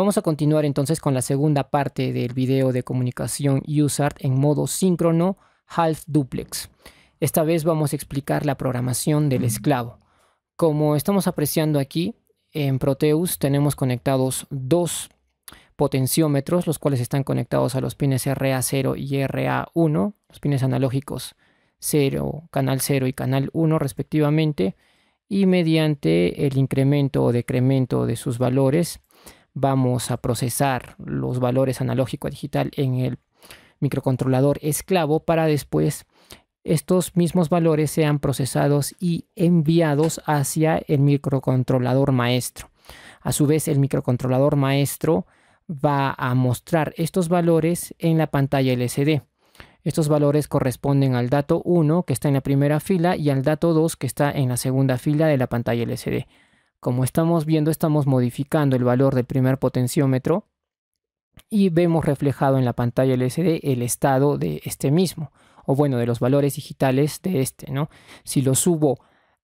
Vamos a continuar entonces con la segunda parte del video de comunicación USART en modo síncrono half duplex. Esta vez vamos a explicar la programación del esclavo. Como estamos apreciando aquí, en Proteus tenemos conectados dos potenciómetros, los cuales están conectados a los pines RA0 y RA1, los pines analógicos 0, canal 0 y canal 1 respectivamente, y mediante el incremento o decremento de sus valores, vamos a procesar los valores analógico digital en el microcontrolador esclavo para después estos mismos valores sean procesados y enviados hacia el microcontrolador maestro. A su vez, el microcontrolador maestro va a mostrar estos valores en la pantalla LCD. Estos valores corresponden al dato 1 que está en la primera fila y al dato 2 que está en la segunda fila de la pantalla LCD. Como estamos viendo, estamos modificando el valor del primer potenciómetro y vemos reflejado en la pantalla LCD el estado de este mismo, o bueno, de los valores digitales de este, ¿no? Si lo subo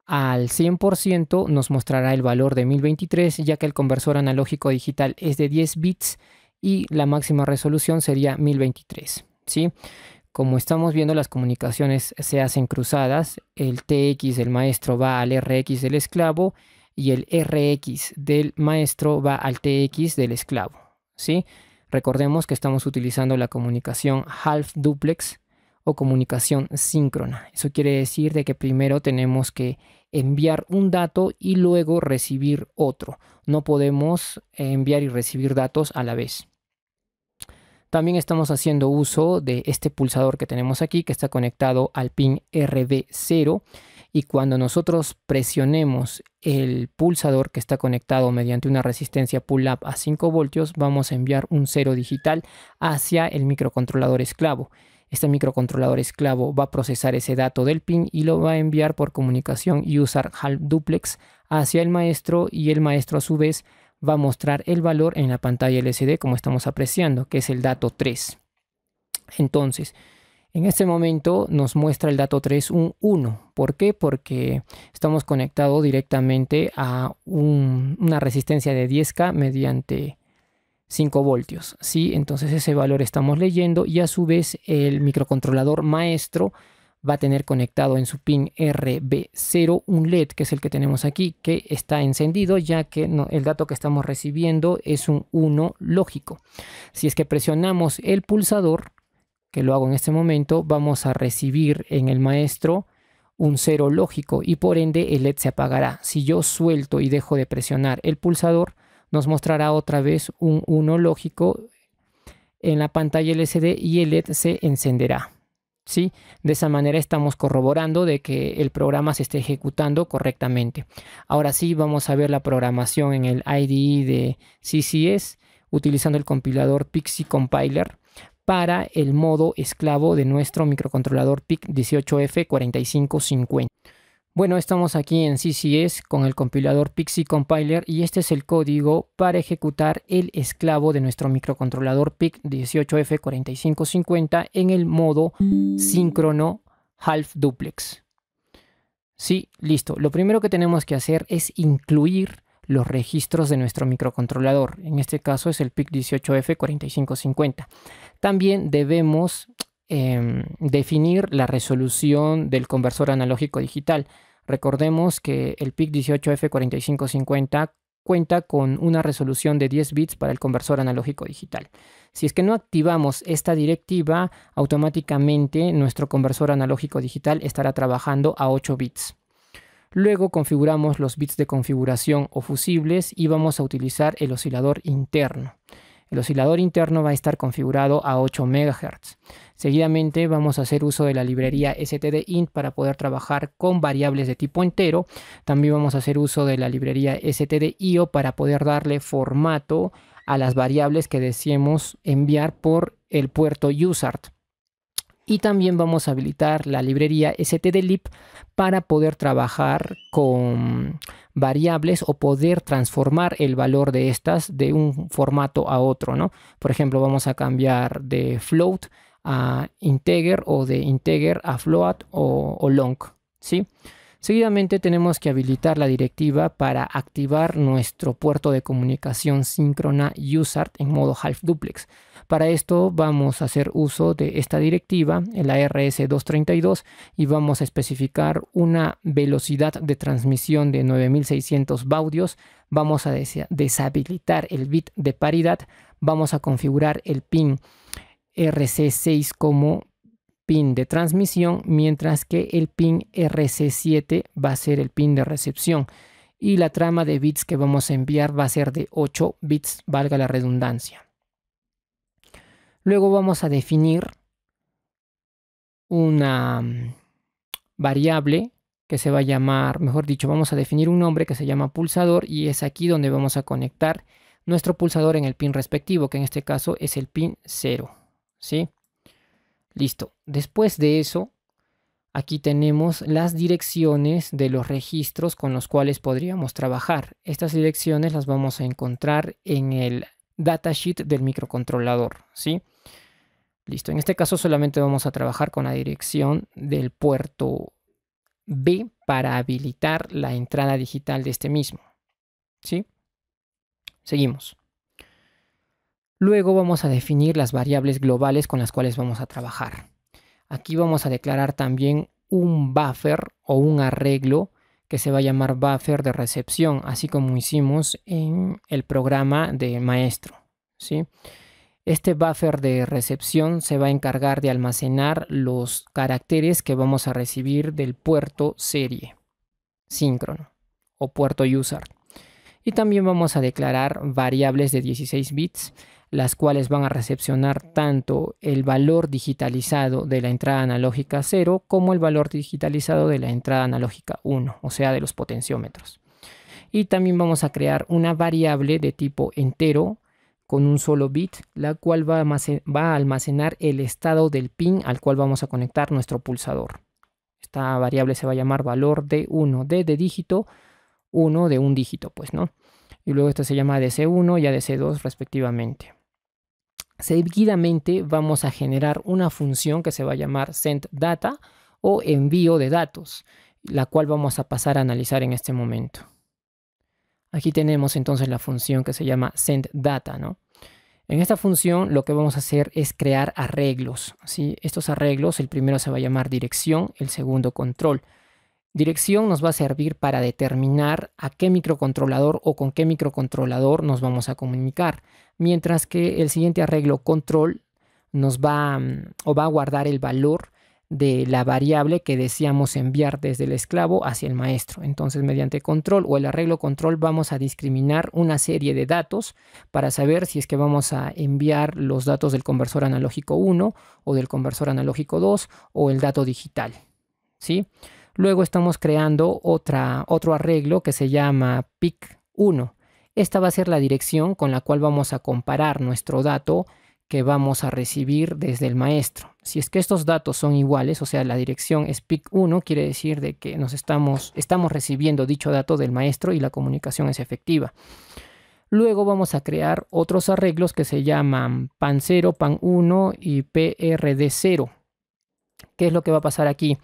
al 100% nos mostrará el valor de 1023, ya que el conversor analógico digital es de 10 bits y la máxima resolución sería 1023, ¿sí? Como estamos viendo, las comunicaciones se hacen cruzadas. El TX del maestro va al RX del esclavo y el RX del maestro va al TX del esclavo. ¿sí? Recordemos que estamos utilizando la comunicación half duplex o comunicación síncrona. Eso quiere decir de que primero tenemos que enviar un dato y luego recibir otro. No podemos eh, enviar y recibir datos a la vez. También estamos haciendo uso de este pulsador que tenemos aquí que está conectado al pin RB0 y cuando nosotros presionemos el pulsador que está conectado mediante una resistencia pull-up a 5 voltios, vamos a enviar un cero digital hacia el microcontrolador esclavo. Este microcontrolador esclavo va a procesar ese dato del pin y lo va a enviar por comunicación usar half duplex hacia el maestro y el maestro a su vez va a mostrar el valor en la pantalla LCD como estamos apreciando, que es el dato 3. Entonces, en este momento nos muestra el dato 3 un 1. ¿Por qué? Porque estamos conectados directamente a una resistencia de 10K mediante 5 voltios. ¿sí? Entonces ese valor estamos leyendo y a su vez el microcontrolador maestro va a tener conectado en su pin RB0 un LED que es el que tenemos aquí que está encendido ya que el dato que estamos recibiendo es un 1 lógico. Si es que presionamos el pulsador que lo hago en este momento, vamos a recibir en el maestro un cero lógico y por ende el LED se apagará. Si yo suelto y dejo de presionar el pulsador, nos mostrará otra vez un 1 lógico en la pantalla LCD y el LED se encenderá. ¿Sí? De esa manera estamos corroborando de que el programa se esté ejecutando correctamente. Ahora sí, vamos a ver la programación en el IDE de CCS utilizando el compilador Pixie Compiler para el modo esclavo de nuestro microcontrolador PIC 18F4550. Bueno, estamos aquí en CCS con el compilador Pixie Compiler y este es el código para ejecutar el esclavo de nuestro microcontrolador PIC 18F4550 en el modo síncrono half duplex. Sí, listo. Lo primero que tenemos que hacer es incluir los registros de nuestro microcontrolador. En este caso es el PIC 18F4550. También debemos em, definir la resolución del conversor analógico digital. Recordemos que el PIC 18F4550 cuenta con una resolución de 10 bits para el conversor analógico digital. Si es que no activamos esta directiva, automáticamente nuestro conversor analógico digital estará trabajando a 8 bits. Luego configuramos los bits de configuración o fusibles y vamos a utilizar el oscilador interno. El oscilador interno va a estar configurado a 8 MHz. Seguidamente vamos a hacer uso de la librería stdint para poder trabajar con variables de tipo entero. También vamos a hacer uso de la librería stdio para poder darle formato a las variables que deseemos enviar por el puerto USART y también vamos a habilitar la librería stdlib para poder trabajar con variables o poder transformar el valor de estas de un formato a otro, ¿no? Por ejemplo, vamos a cambiar de float a integer o de integer a float o, long, ¿sí? Seguidamente tenemos que habilitar la directiva para activar nuestro puerto de comunicación síncrona USART en modo half duplex. Para esto vamos a hacer uso de esta directiva, la rs 232, y vamos a especificar una velocidad de transmisión de 9600 baudios, vamos a deshabilitar el bit de paridad, vamos a configurar el pin RC6 como pin de transmisión, mientras que el pin RC7 va a ser el pin de recepción. Y la trama de bits que vamos a enviar va a ser de 8 bits, valga la redundancia. Luego vamos a definir una mm, variable que se va a llamar, mejor dicho, vamos a definir un nombre que se llama pulsador y es aquí donde vamos a conectar nuestro pulsador en el pin respectivo, que en este caso es el pin 0. ¿sí? Listo. Después de eso, aquí tenemos las direcciones de los registros con los cuales podríamos trabajar. Estas direcciones las vamos a encontrar en el datasheet del microcontrolador. ¿sí? Listo, en este caso solamente vamos a trabajar con la dirección del puerto B para habilitar la entrada digital de este mismo. ¿Sí? Seguimos. Luego vamos a definir las variables globales con las cuales vamos a trabajar. Aquí vamos a declarar también un buffer o un arreglo que se va a llamar buffer de recepción, así como hicimos en el programa de maestro. ¿sí? Este buffer de recepción se va a encargar de almacenar los caracteres que vamos a recibir del puerto serie, síncrono o puerto user. Y también vamos a declarar variables de 16 bits, las cuales van a recepcionar tanto el valor digitalizado de la entrada analógica 0 como el valor digitalizado de la entrada analógica 1, o sea, de los potenciómetros. Y también vamos a crear una variable de tipo entero con un solo bit, la cual va a, almacenar el estado del pin al cual vamos a conectar nuestro pulsador. Esta variable se va a llamar valor de 1, D de dígito, 1 de un dígito, pues, ¿no? Y luego esto se llama DC1 y ADC2 respectivamente. Seguidamente vamos a generar una función que se va a llamar send data o envío de datos, la cual vamos a pasar a analizar en este momento. Aquí tenemos entonces la función que se llama sendData, ¿no? En esta función lo que vamos a hacer es crear arreglos. Estos arreglos, el primero se va a llamar dirección, el segundo control. Dirección nos va a servir para determinar a qué microcontrolador o con qué microcontrolador nos vamos a comunicar, mientras que el siguiente arreglo control nos va mm, o va a guardar el valor de la variable que deseamos enviar desde el esclavo hacia el maestro. Entonces, mediante control o el arreglo control vamos a discriminar una serie de datos para saber si es que vamos a enviar los datos del conversor analógico 1 o del conversor analógico 2 o el dato digital. ¿sí? Luego estamos creando otra, otro arreglo que se llama PIC1. Esta va a ser la dirección con la cual vamos a comparar nuestro dato que vamos a recibir desde el maestro. Si es que estos datos son iguales, o sea, la dirección es 1 quiere decir de que nos estamos, estamos recibiendo dicho dato del maestro y la comunicación es efectiva. Luego vamos a crear otros arreglos que se llaman PAN0, PAN1 y PRD0. ¿Qué es lo que va a pasar aquí?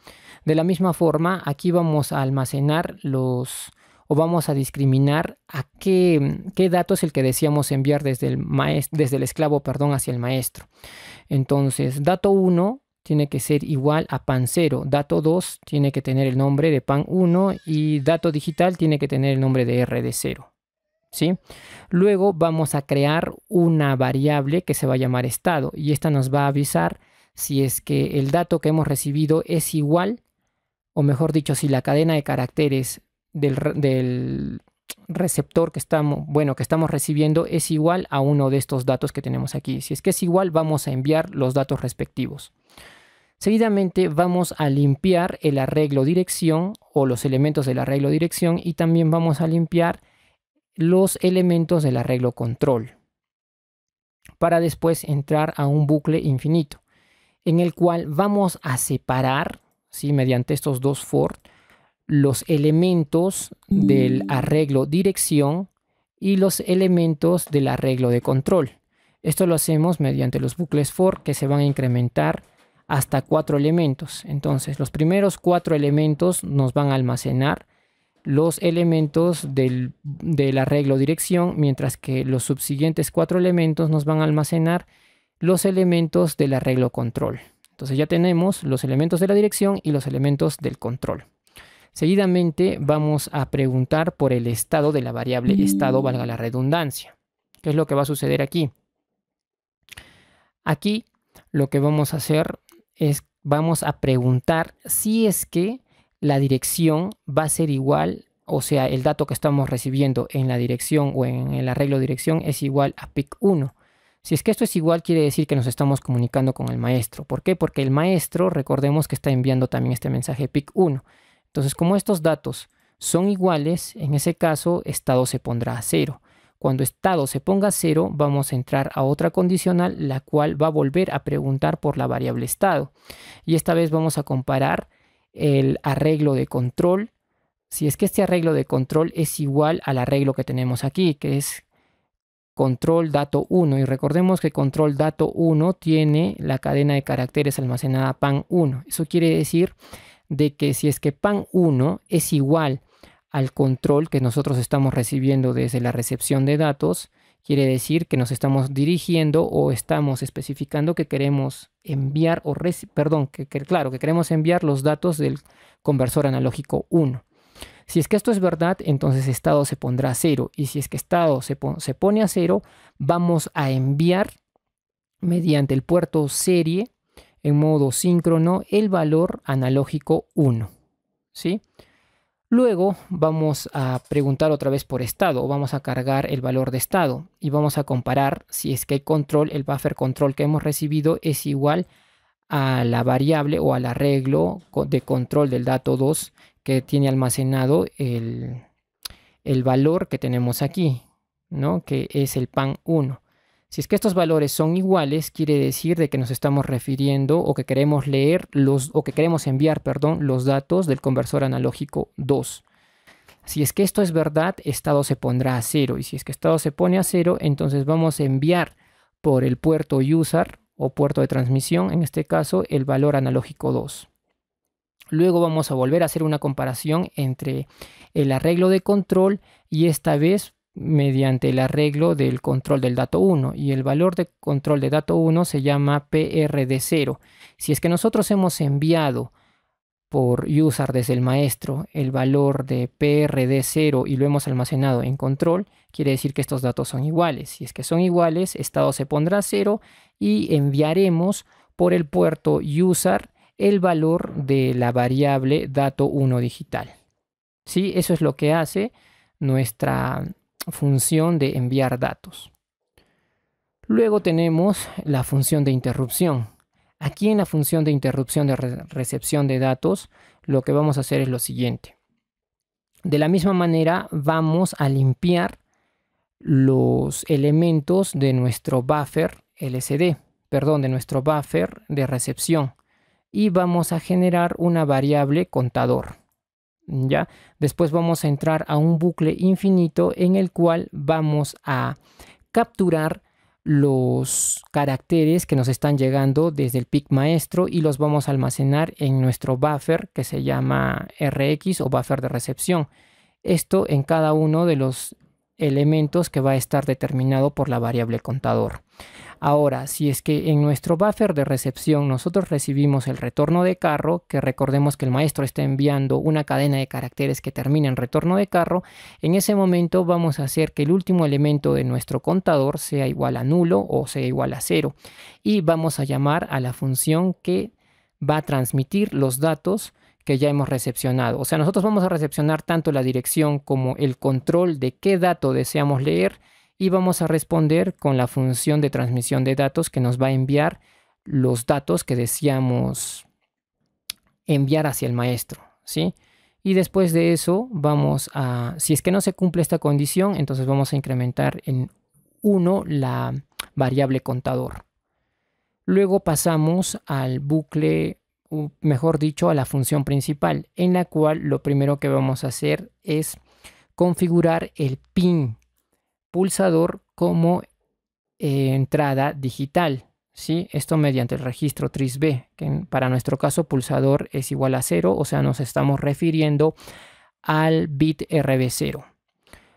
De la misma forma, aquí vamos a almacenar los, o vamos a discriminar a qué, qué dato es el que decíamos enviar desde el, desde el esclavo perdón, hacia el maestro. Entonces, dato 1 tiene que ser igual a pan 0, dato 2 tiene que tener el nombre de pan 1 y dato digital tiene que tener el nombre de rd0. ¿Sí? Luego vamos a crear una variable que se va a llamar estado y esta nos va a avisar si es que el dato que hemos recibido es igual, o mejor dicho, si la cadena de caracteres del, receptor que estamos, bueno, que estamos recibiendo es igual a uno de estos datos que tenemos aquí. Si es que es igual, vamos a enviar los datos respectivos. Seguidamente vamos a limpiar el arreglo dirección o los elementos del arreglo dirección y también vamos a limpiar los elementos del arreglo control para después entrar a un bucle infinito en el cual vamos a separar, ¿sí? mediante estos dos for, los elementos del mm. arreglo dirección y los elementos del arreglo de control. Esto lo hacemos mediante los bucles for que se van a incrementar hasta cuatro elementos. Entonces los primeros cuatro elementos nos van a almacenar los elementos del, arreglo dirección, mientras que los subsiguientes cuatro elementos nos van a almacenar los elementos del arreglo control. Entonces ya tenemos los elementos de la dirección y los elementos del control. Seguidamente vamos a preguntar por el estado de la variable estado, mm. valga la redundancia. ¿Qué es lo que va a suceder aquí? Aquí lo que vamos a hacer es vamos a preguntar si es que la dirección va a ser igual, o sea, el dato que estamos recibiendo en la dirección o en el arreglo dirección es igual a PIC1. Si es que esto es igual, quiere decir que nos estamos comunicando con el maestro. ¿Por qué? Porque el maestro, recordemos que está enviando también este mensaje PIC1. Entonces, como estos datos son iguales, en ese caso estado se pondrá a cero. Cuando estado se ponga a cero, vamos a entrar a otra condicional, la cual va a volver a preguntar por la variable estado. Y esta vez vamos a comparar el arreglo de control, si es que este arreglo de control es igual al arreglo que tenemos aquí, que es control dato 1. Y recordemos que control dato 1 tiene la cadena de caracteres almacenada PAN1. Eso quiere decir de que si es que PAN 1 es igual al control que nosotros estamos recibiendo desde la recepción de datos, quiere decir que nos estamos dirigiendo o estamos especificando que queremos enviar o perdón, que, claro, que queremos enviar los datos del conversor analógico 1. Si es que esto es verdad, entonces estado se pondrá a cero. y si es que estado se, se pone a cero, vamos a enviar mediante el puerto serie en modo síncrono el valor analógico 1. ¿sí? Luego vamos a preguntar otra vez por estado vamos a cargar el valor de estado y vamos a comparar si es que el control, el buffer control que hemos recibido es igual a la variable o al arreglo de control del dato 2 que tiene almacenado el, el valor que tenemos aquí, ¿no? que es el pan 1. Si es que estos valores son iguales, quiere decir de que nos estamos refiriendo o que queremos leer los o que queremos enviar, perdón, los datos del conversor analógico 2. Si es que esto es verdad, estado se pondrá a cero y si es que estado se pone a cero, entonces vamos a enviar por el puerto user o puerto de transmisión, en este caso, el valor analógico 2. Luego vamos a volver a hacer una comparación entre el arreglo de control y esta vez mediante el arreglo del control del dato 1 y el valor de control de dato 1 se llama PRD0. Si es que nosotros hemos enviado por user desde el maestro el valor de PRD0 y lo hemos almacenado en control, quiere decir que estos datos son iguales. Si es que son iguales, estado se pondrá 0 y enviaremos por el puerto user el valor de la variable dato1 digital. ¿Sí? Eso es lo que hace nuestra función de enviar datos. Luego tenemos la función de interrupción. Aquí en la función de interrupción de recepción de datos, lo que vamos a hacer es lo siguiente. De la misma manera, vamos a limpiar los elementos de nuestro buffer LCD, perdón, de nuestro buffer de recepción y vamos a generar una variable contador. ¿ya? Después vamos a entrar a un bucle infinito en el cual vamos a capturar los caracteres que nos están llegando desde el pic maestro y los vamos a almacenar en nuestro buffer que se llama RX o buffer de recepción. Esto en cada uno de los elementos que va a estar determinado por la variable contador. Ahora, si es que en nuestro buffer de recepción nosotros recibimos el retorno de carro, que recordemos que el maestro está enviando una cadena de caracteres que termina en retorno de carro, en ese momento vamos a hacer que el último elemento de nuestro contador sea igual a nulo o sea igual a cero. Y vamos a llamar a la función que va a transmitir los datos que ya hemos recepcionado. O sea, nosotros vamos a recepcionar tanto la dirección como el control de qué dato deseamos leer y vamos a responder con la función de transmisión de datos que nos va a enviar los datos que deseamos enviar hacia el maestro, ¿sí? Y después de eso vamos a, si es que no se cumple esta condición, entonces vamos a incrementar en 1 la variable contador. Luego pasamos al bucle, o mejor dicho, a la función principal, en la cual lo primero que vamos a hacer es configurar el pin pulsador como eh, entrada digital. ¿sí? Esto mediante el registro 3b que para nuestro caso pulsador es igual a 0, o sea, nos estamos refiriendo al bit RB0.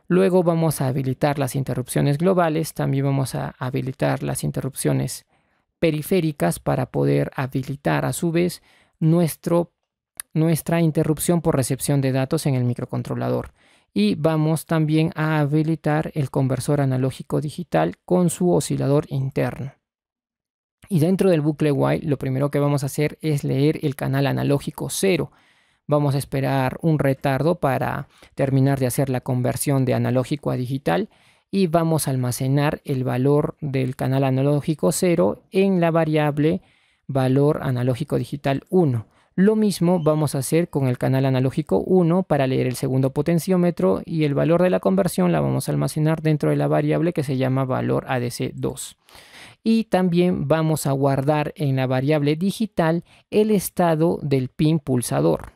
Luego vamos a habilitar las interrupciones globales, también vamos a habilitar las interrupciones periféricas para poder habilitar a su vez nuestro, nuestra interrupción por recepción de datos en el microcontrolador y vamos también a habilitar el conversor analógico digital con su oscilador interno. Y dentro del bucle while lo primero que vamos a hacer es leer el canal analógico 0. Vamos a esperar un retardo para terminar de hacer la conversión de analógico a digital y vamos a almacenar el valor del canal analógico 0 en la variable valor analógico digital 1. Lo mismo vamos a hacer con el canal analógico 1 para leer el segundo potenciómetro y el valor de la conversión la vamos a almacenar dentro de la variable que se llama valor ADC2. Y también vamos a guardar en la variable digital el estado del pin pulsador.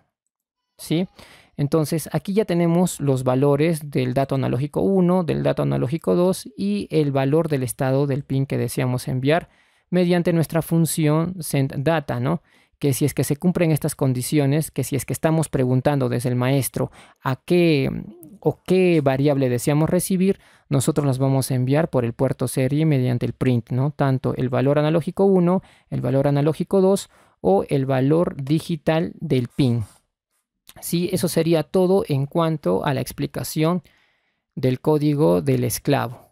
¿Sí? Entonces aquí ya tenemos los valores del dato analógico 1, del dato analógico 2 y el valor del estado del pin que deseamos enviar mediante nuestra función sendData, ¿no? que si es que se cumplen estas condiciones, que si es que estamos preguntando desde el maestro a qué o qué variable deseamos recibir, nosotros las vamos a enviar por el puerto serie mediante el print, ¿no? Tanto el valor analógico 1, el valor analógico 2 o el valor digital del pin. Sí, eso sería todo en cuanto a la explicación del código del esclavo.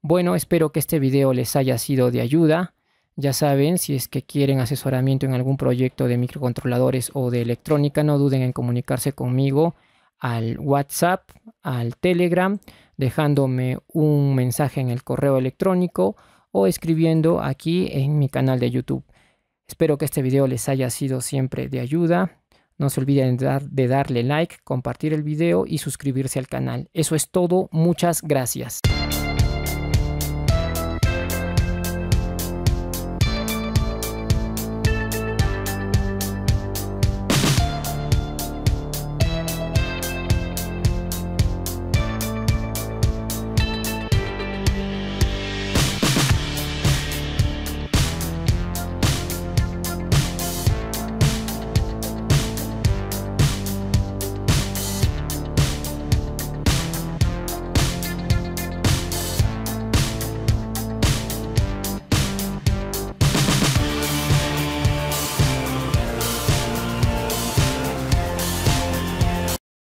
Bueno, espero que este video les haya sido de ayuda. Ya saben, si es que quieren asesoramiento en algún proyecto de microcontroladores o de electrónica, no duden en comunicarse conmigo al WhatsApp, al Telegram, dejándome un mensaje en el correo electrónico o escribiendo aquí en mi canal de YouTube. Espero que este video les haya sido siempre de ayuda. No se olviden de, darle like, compartir el video y suscribirse al canal. Eso es todo. Muchas gracias.